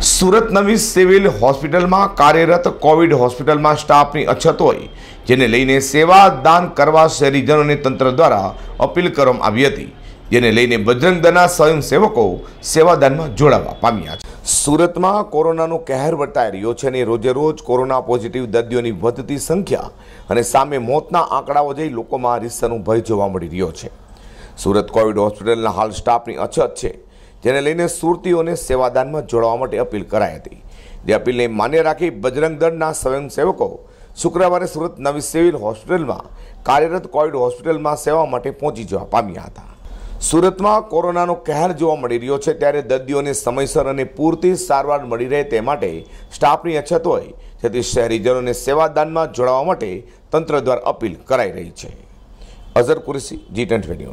સુરત નવી સિવિલ હોસ્પિટલમાં કાર્યરત કોવિડ હોસ્પિટલમાં સ્ટાફની અછત હોય જેને લઈને સેવા દાન કરવા શહેરીજનોને તંત્ર દ્વારા અપીલ કરવામાં આવી હતી જેને લઈને બજરંગ દળના સ્વયંસેવકો સેવાદાનમાં જોડાવા પામ્યા છે સુરતમાં કોરોનાનો કહેર વર્તાઈ રહ્યો છે અને રોજેરોજ કોરોના પોઝિટિવ દર્દીઓની વધતી સંખ્યા અને સામે મોતના આંકડાઓ જઈ લોકોમાં રીસાનો ભય જોવા મળી રહ્યો છે સુરત કોવિડ હોસ્પિટલના હાલ સ્ટાફની અછત છે જેને લઈને સુરતીઓને સેવાદાનમાં જોડાવા માટે અપીલ કરાઈ હતી જે અપીલને માન્ય રાખી બજરંગ દળના સ્વયંસેવકો શુક્રવારે સુરત નવી સિવિલ હોસ્પિટલમાં કાર્યરત કોવિડ હોસ્પિટલમાં સેવા માટે પહોંચી જવા પામ્યા હતા સુરતમાં કોરોનાનો કહેર જોવા મળી રહ્યો છે ત્યારે દર્દીઓને સમયસર અને પૂરતી સારવાર મળી રહે તે માટે સ્ટાફની અછત હોય જેથી શહેરીજનોને સેવાદાનમાં જોડાવા માટે તંત્ર દ્વારા અપીલ કરાઈ રહી છે અઝર કુરેશી જી ટ્વેન્ટી